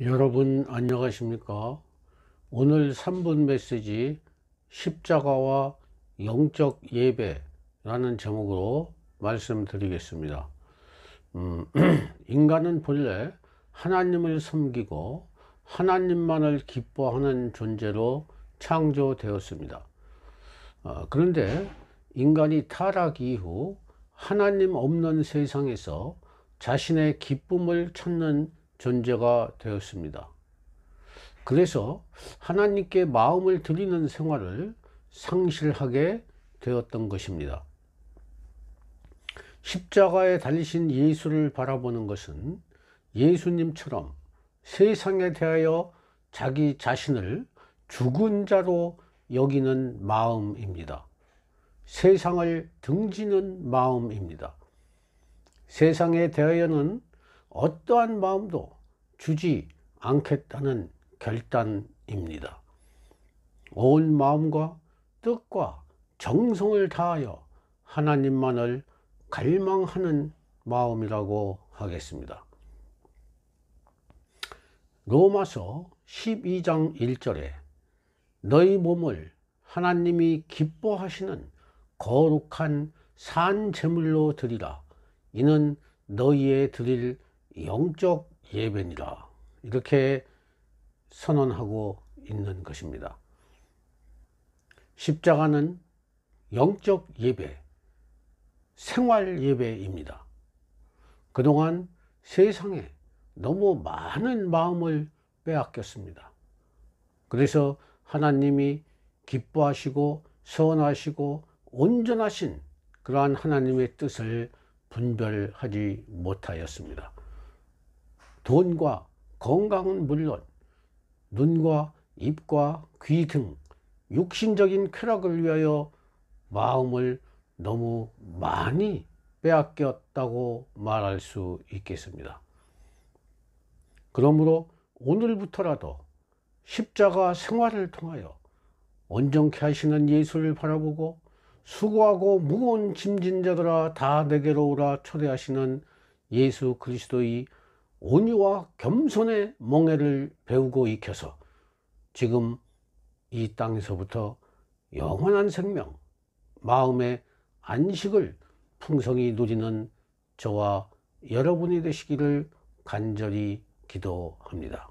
여러분 안녕하십니까 오늘 3분 메시지 십자가와 영적 예배라는 제목으로 말씀드리겠습니다 음, 인간은 본래 하나님을 섬기고 하나님만을 기뻐하는 존재로 창조되었습니다 어, 그런데 인간이 타락 이후 하나님 없는 세상에서 자신의 기쁨을 찾는 존재가 되었습니다. 그래서 하나님께 마음을 드리는 생활을 상실하게 되었던 것입니다. 십자가에 달리신 예수를 바라보는 것은 예수님처럼 세상에 대하여 자기 자신을 죽은 자로 여기는 마음입니다. 세상을 등지는 마음입니다. 세상에 대하여는 어떠한 마음도 주지 않겠다는 결단입니다. 온 마음과 뜻과 정성을 다하여 하나님만을 갈망하는 마음이라고 하겠습니다. 로마서 12장 1절에 너희 몸을 하나님이 기뻐하시는 거룩한 산 제물로 드리라 이는 너희의 드릴 영적 예배니라 이렇게 선언하고 있는 것입니다. 십자가는 영적 예배, 생활 예배입니다. 그동안 세상에 너무 많은 마음을 빼앗겼습니다. 그래서 하나님이 기뻐하시고 선하시고 온전하신 그러한 하나님의 뜻을 분별하지 못하였습니다. 돈과 건강은 물론 눈과 입과 귀 등 육신적인 쾌락을 위하여 마음을 너무 많이 빼앗겼다고 말할 수 있겠습니다. 그러므로 오늘부터라도 십자가 생활을 통하여 온전케 하시는 예수를 바라보고 수고하고 무거운 짐진자들아 다 내게로 오라 초대하시는 예수 그리스도의 온유와 겸손의 몽해를 배우고 익혀서 지금 이 땅에서부터 영원한 생명, 마음의 안식을 풍성히 누리는 저와 여러분이 되시기를 간절히 기도합니다.